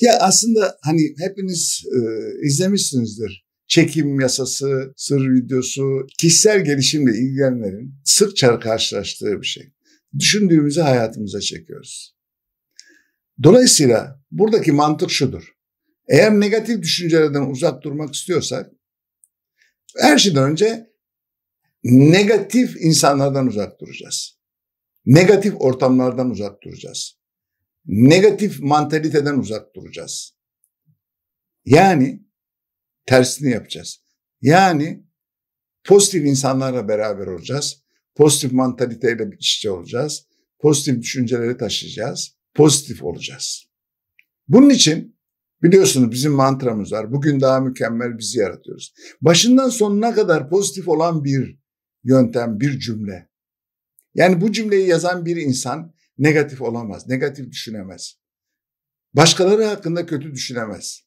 Ya aslında hani hepiniz e, izlemişsinizdir. Çekim yasası, sır videosu, kişisel gelişimle ilgilenenlerin sıkça karşılaştığı bir şey. Düşündüğümüzü hayatımıza çekiyoruz. Dolayısıyla buradaki mantık şudur. Eğer negatif düşüncelerden uzak durmak istiyorsak her şeyden önce negatif insanlardan uzak duracağız. Negatif ortamlardan uzak duracağız negatif mantaliteden uzak duracağız. Yani tersini yapacağız. Yani pozitif insanlarla beraber olacağız. Pozitif mantaliteyle işçi olacağız. Pozitif düşünceleri taşıyacağız. Pozitif olacağız. Bunun için biliyorsunuz bizim mantramız var. Bugün daha mükemmel bizi yaratıyoruz. Başından sonuna kadar pozitif olan bir yöntem, bir cümle. Yani bu cümleyi yazan bir insan negatif olamaz, negatif düşünemez. Başkaları hakkında kötü düşünemez.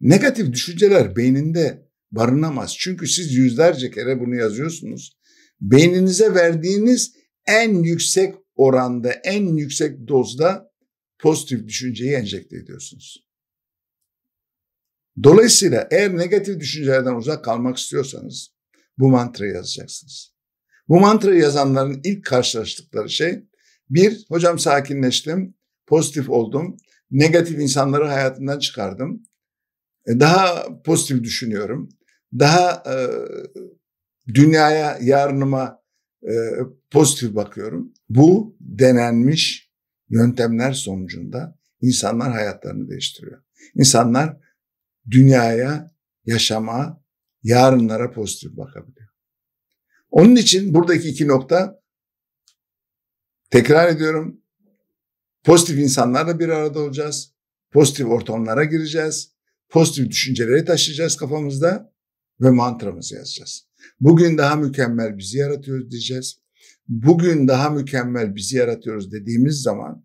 Negatif düşünceler beyninde barınamaz. Çünkü siz yüzlerce kere bunu yazıyorsunuz. Beyninize verdiğiniz en yüksek oranda, en yüksek dozda pozitif düşünceyi enjekte ediyorsunuz. Dolayısıyla eğer negatif düşüncelerden uzak kalmak istiyorsanız bu mantrayı yazacaksınız. Bu mantrayı yazanların ilk karşılaştıkları şey bir, hocam sakinleştim, pozitif oldum, negatif insanları hayatından çıkardım, e, daha pozitif düşünüyorum, daha e, dünyaya, yarınıma e, pozitif bakıyorum. Bu denenmiş yöntemler sonucunda insanlar hayatlarını değiştiriyor. İnsanlar dünyaya, yaşama, yarınlara pozitif bakabiliyor. Onun için buradaki iki nokta tekrar ediyorum pozitif insanlarla bir arada olacağız. Pozitif ortamlara gireceğiz. Pozitif düşünceleri taşıyacağız kafamızda ve mantramızı yazacağız. Bugün daha mükemmel bizi yaratıyoruz diyeceğiz. Bugün daha mükemmel bizi yaratıyoruz dediğimiz zaman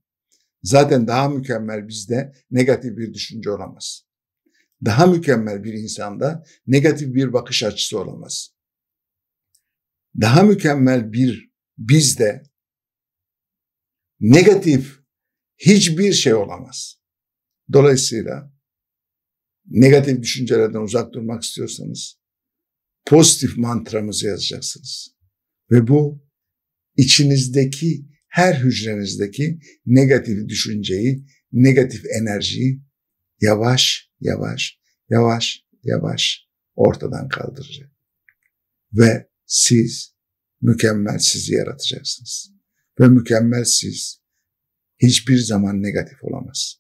zaten daha mükemmel bizde negatif bir düşünce olamaz. Daha mükemmel bir insanda negatif bir bakış açısı olamaz daha mükemmel bir bizde negatif hiçbir şey olamaz. Dolayısıyla negatif düşüncelerden uzak durmak istiyorsanız pozitif mantramızı yazacaksınız. Ve bu içinizdeki her hücrenizdeki negatif düşünceyi, negatif enerjiyi yavaş yavaş yavaş yavaş ortadan kaldıracak. Ve siz mükemmel sizi yaratacaksınız. Ve mükemmel siz hiçbir zaman negatif olamaz.